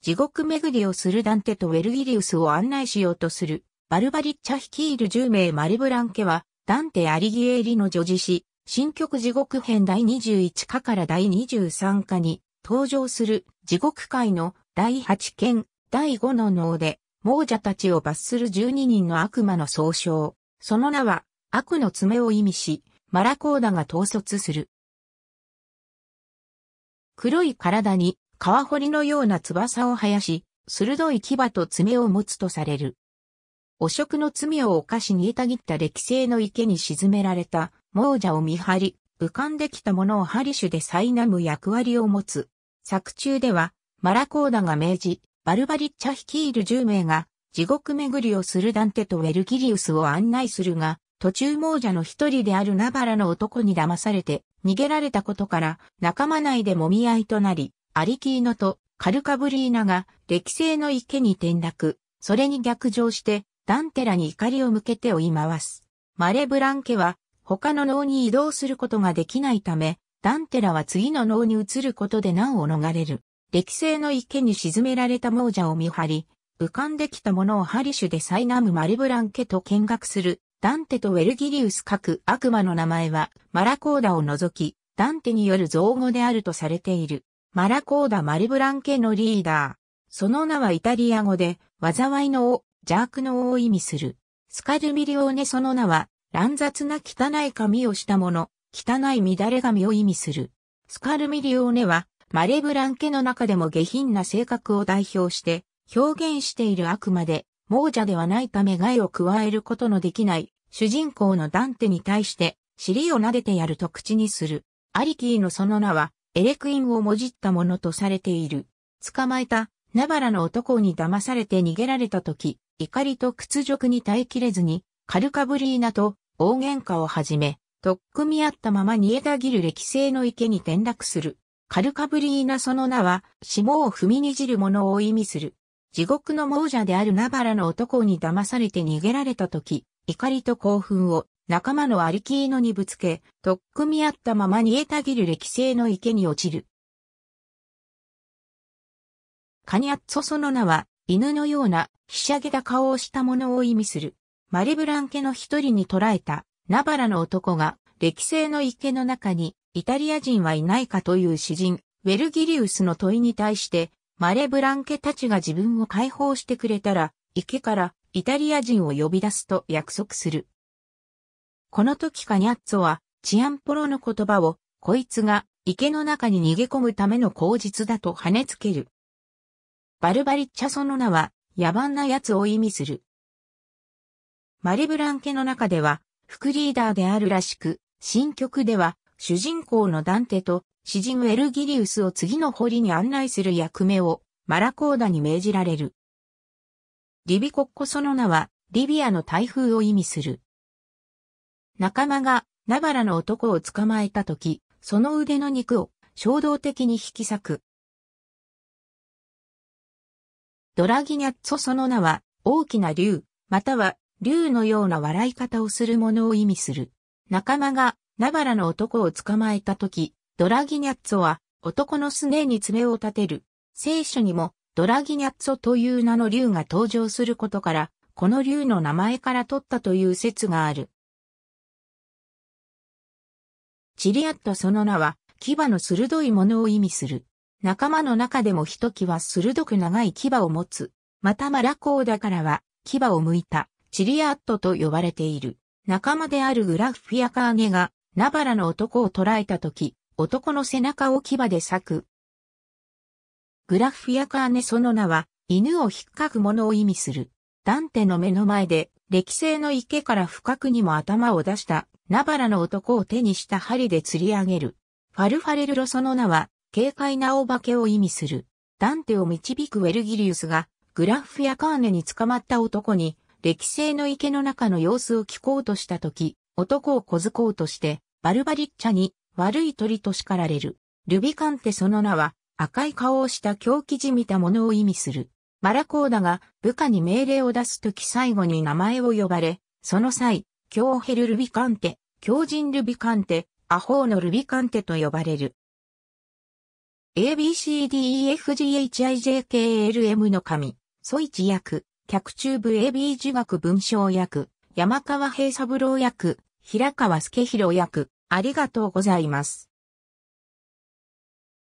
地獄巡りをするダンテとウェルギリウスを案内しようとする、バルバリッチャ率いる10名マルブランケは、ダンテ・アリギエーリの女児詩、新曲地獄編第21課から第23課に登場する地獄界の第8件第5の脳で亡者たちを罰する12人の悪魔の総称。その名は悪の爪を意味し、マラコーダが統率する。黒い体に川堀のような翼を生やし、鋭い牙と爪を持つとされる。汚職の罪を犯し逃げたぎった歴世の池に沈められた亡者を見張り、浮かんできたものをハリシュで苛む役割を持つ。作中では、マラコーダが命じ、バルバリッチャ率いる10名が、地獄巡りをするダンテとウェルギリウスを案内するが、途中亡者の一人であるナバラの男に騙されて、逃げられたことから、仲間内でもみ合いとなり、アリキーノとカルカブリーナが歴世の池に転落、それに逆上してダンテラに怒りを向けて追い回す。マレブランケは他の脳に移動することができないため、ダンテラは次の脳に移ることで難を逃れる。歴世の池に沈められた亡者を見張り、浮かんできたものをハリシュで苛むマレブランケと見学する。ダンテとウェルギリウス各悪魔の名前はマラコーダを除き、ダンテによる造語であるとされている。マラコーダ・マルブランケのリーダー。その名はイタリア語で、災いの王、邪悪の王を意味する。スカルミリオーネその名は、乱雑な汚い髪をした者、汚い乱れ髪を意味する。スカルミリオーネは、マレブランケの中でも下品な性格を代表して、表現しているあくまで、亡者ではないため害を加えることのできない、主人公のダンテに対して、尻を撫でてやると口にする。アリキーのその名は、エレクインをもじったものとされている。捕まえた、ナバラの男に騙されて逃げられた時、怒りと屈辱に耐えきれずに、カルカブリーナと大喧嘩を始め、とっくみ合ったまま煮えたぎる歴世の池に転落する。カルカブリーナその名は、霜を踏みにじるものを意味する。地獄の亡者であるナバラの男に騙されて逃げられた時、怒りと興奮を仲間のありき犬にぶつけ、とっくみ合ったまま煮えたぎる歴世の池に落ちる。カニャッツォその名は、犬のような、ひしゃげた顔をしたものを意味する。マレブラン家の一人に捕らえた、ナバラの男が、歴世の池の中に、イタリア人はいないかという詩人、ウェルギリウスの問いに対して、マレブラン家たちが自分を解放してくれたら、池からイタリア人を呼び出すと約束する。この時カニャッツォはチアンポロの言葉をこいつが池の中に逃げ込むための口実だと跳ねつける。バルバリッチャその名は野蛮な奴を意味する。マリブラン家の中では副リーダーであるらしく、新曲では主人公のダンテと詩人ウェルギリウスを次の堀に案内する役目をマラコーダに命じられる。リビコッコその名はリビアの台風を意味する。仲間がナバラの男を捕まえたとき、その腕の肉を衝動的に引き裂く。ドラギニャッツォその名は、大きな竜、または竜のような笑い方をするものを意味する。仲間がナバラの男を捕まえたとき、ドラギニャッツォは男のすねに爪を立てる。聖書にもドラギニャッツォという名の竜が登場することから、この竜の名前から取ったという説がある。チリアットその名は、牙の鋭いものを意味する。仲間の中でもひときわ鋭く長い牙を持つ。またマラコーダからは、牙を剥いた、チリアットと呼ばれている。仲間であるグラフィアカーゲが、ナバラの男を捕らえたとき、男の背中を牙で裂く。グラフィアカーネその名は、犬を引っかくものを意味する。ダンテの目の前で、歴世の池から深くにも頭を出したナバラの男を手にした針で釣り上げる。ファルファレルロその名は、軽快なお化けを意味する。ダンテを導くウェルギリウスが、グラフやカーネに捕まった男に、歴史の池の中の様子を聞こうとした時、男を小突こうとして、バルバリッチャに悪い鳥と叱られる。ルビカンテその名は、赤い顔をした狂気じみたものを意味する。マラコーダが部下に命令を出すとき最後に名前を呼ばれ、その際、強ヘルルビカンテ、強人ルビカンテ、アホーのルビカンテと呼ばれる。ABCDEFGHIJKLM の神、ソイチ役、客中部 AB 儒学文章役、山川平三郎役、平川助弘役、ありがとうございます。